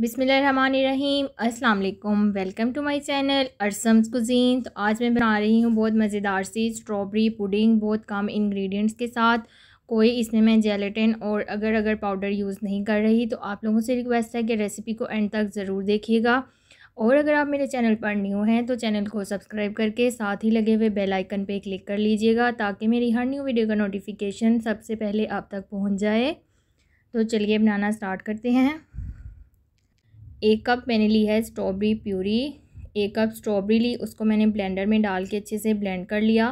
बिसमीम असलम welcome to my channel Arsam's cuisine तो आज मैं बना रही हूँ बहुत मज़ेदार सी स्ट्रॉबेरी पुडिंग बहुत कम इंग्रेडिएंट्स के साथ कोई इसमें मैं जेलेटिन और अगर अगर पाउडर यूज़ नहीं कर रही तो आप लोगों से रिक्वेस्ट है कि रेसिपी को एंड तक ज़रूर देखिएगा और अगर आप मेरे चैनल पर न्यू हैं तो चैनल को सब्सक्राइब करके साथ ही लगे हुए बेल आइकन पे क्लिक कर लीजिएगा ताकि मेरी हर न्यू वीडियो का नोटिफिकेशन सबसे पहले आप तक पहुंच जाए तो चलिए बनाना स्टार्ट करते हैं एक कप मैंने ली है स्ट्रॉबेरी प्यूरी एक कप स्ट्रॉबेरी ली उसको मैंने ब्लेंडर में डाल के अच्छे से ब्लेंड कर लिया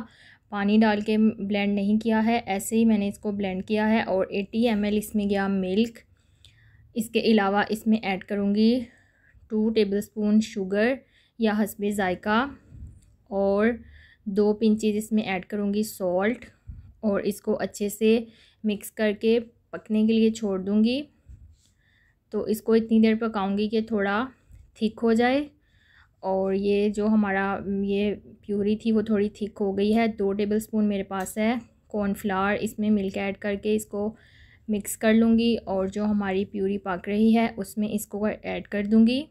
पानी डाल के ब्लेंड नहीं किया है ऐसे ही मैंने इसको ब्लेंड किया है और 80 एम इसमें गया मिल्क इसके अलावा इसमें ऐड करूँगी टू टेबलस्पून शुगर या हसबे ज़ायका और दो पिंचेज इसमें ऐड करूँगी सॉल्ट और इसको अच्छे से मिक्स करके पकने के लिए छोड़ दूँगी तो इसको इतनी देर पकाऊंगी कि थोड़ा थिक हो जाए और ये जो हमारा ये प्यूरी थी वो थोड़ी थिक हो गई है दो टेबल स्पून मेरे पास है कॉर्नफ्लावर इसमें मिल्क ऐड करके इसको मिक्स कर लूँगी और जो हमारी प्यूरी पक रही है उसमें इसको ऐड कर दूँगी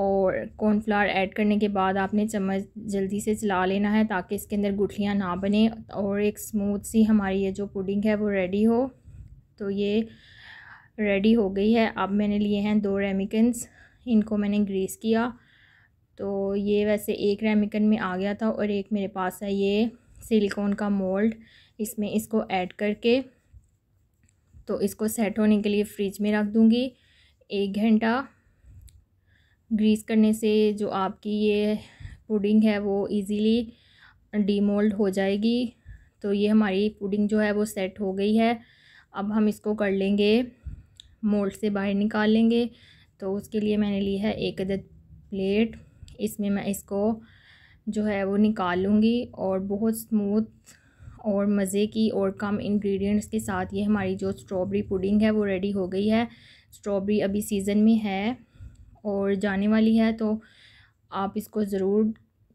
और कॉर्नफ्लावर ऐड करने के बाद आपने चम्मच जल्दी से चला लेना है ताकि इसके अंदर गुठलियाँ ना बने और एक स्मूथ सी हमारी ये जो पुडिंग है वो रेडी हो तो ये रेडी हो गई है अब मैंने लिए हैं दो रेमिकन्स इनको मैंने ग्रीस किया तो ये वैसे एक रेमिकन में आ गया था और एक मेरे पास है ये सिलिकॉन का मोल्ड इसमें इसको ऐड करके तो इसको सेट होने के लिए फ्रिज में रख दूँगी एक घंटा ग्रीस करने से जो आपकी ये पुडिंग है वो इजीली डीमोल्ड हो जाएगी तो ये हमारी पुडिंग जो है वो सेट हो गई है अब हम इसको कर लेंगे मोल्ड से बाहर निकालेंगे तो उसके लिए मैंने ली है एक अदद प्लेट इसमें मैं इसको जो है वो निकालूंगी और बहुत स्मूथ और मज़े की और कम इंग्रेडिएंट्स के साथ ये हमारी जो स्ट्रॉबेरी पुडिंग है वो रेडी हो गई है स्ट्रॉबेरी अभी सीज़न में है और जाने वाली है तो आप इसको ज़रूर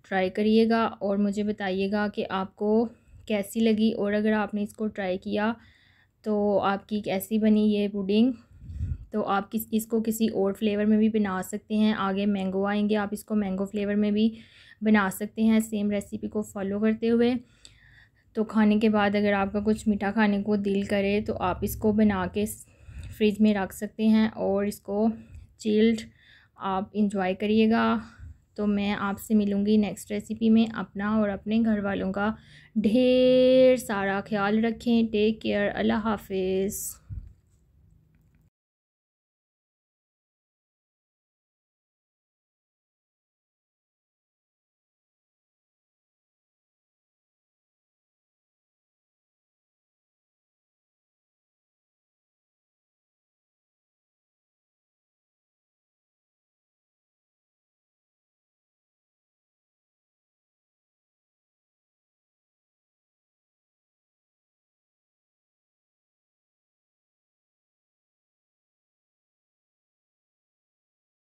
ट्राई करिएगा और मुझे बताइएगा कि आपको कैसी लगी और अगर आपने इसको ट्राई किया तो आपकी कैसी बनी ये पुडिंग तो आप किस इसको किसी और फ्लेवर में भी बना सकते हैं आगे मैंगो आएंगे आप इसको मैंगो फ्लेवर में भी बना सकते हैं सेम रेसिपी को फॉलो करते हुए तो खाने के बाद अगर आपका कुछ मीठा खाने को दिल करे तो आप इसको बना के फ्रिज में रख सकते हैं और इसको चिल्ड आप इंजॉय करिएगा तो मैं आपसे मिलूँगी नेक्स्ट रेसिपी में अपना और अपने घर वालों का ढेर सारा ख्याल रखें टेक केयर अल्लाह हाफिज़